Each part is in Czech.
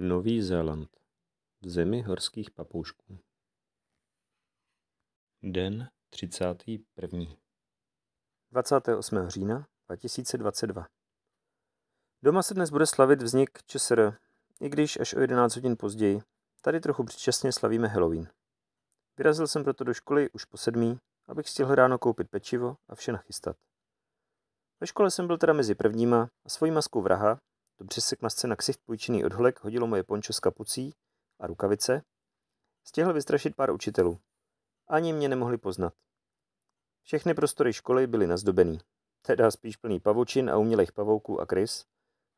Nový Zéland v zemi horských papoušků. Den 31. 28. října 2022. Doma se dnes bude slavit vznik ČSR, i když až o 11 hodin později. Tady trochu předčasně slavíme Halloween. Vyrazil jsem proto do školy už po sedmí, abych stihl ráno koupit pečivo a vše nachystat. Ve škole jsem byl teda mezi prvníma a svojí maskou vraha Dobře se k masce na ksicht půjčený odhlek hodilo moje pončo s kapucí a rukavice. Stihl vystrašit pár učitelů. Ani mě nemohli poznat. Všechny prostory školy byly nazdobený. Teda spíš plný pavučin a umělých pavouků a krys.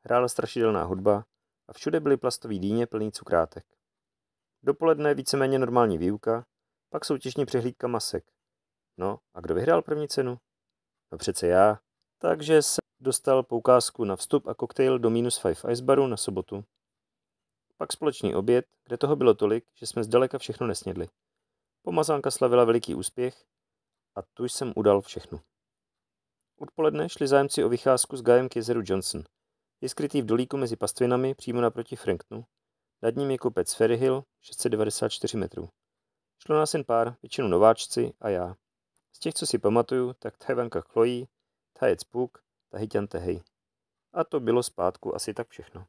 Hrála strašidelná hudba a všude byly plastový dýně plný cukrátek. Dopoledne víceméně normální výuka, pak soutěžní přehlídka masek. No a kdo vyhrál první cenu? No přece já. Takže se dostal poukázku na vstup a koktejl do minus 5 Ice Baru na sobotu. Pak společný oběd, kde toho bylo tolik, že jsme zdaleka všechno nesnědli. Pomazánka slavila veliký úspěch a tu jsem udal všechno. Odpoledne šli zájemci o vycházku s Gajem k jezeru Johnson. Je skrytý v dolíku mezi pastvinami přímo naproti Franknu. Nad ním je kopec Ferry Hill, 694 metrů. Šlo nás jen pár, většinou nováčci a já. Z těch, co si pamatuju, tak Tajvanka Chloe, Tajec Puk, Tahitian Tehej. A to bylo zpátku asi tak všechno.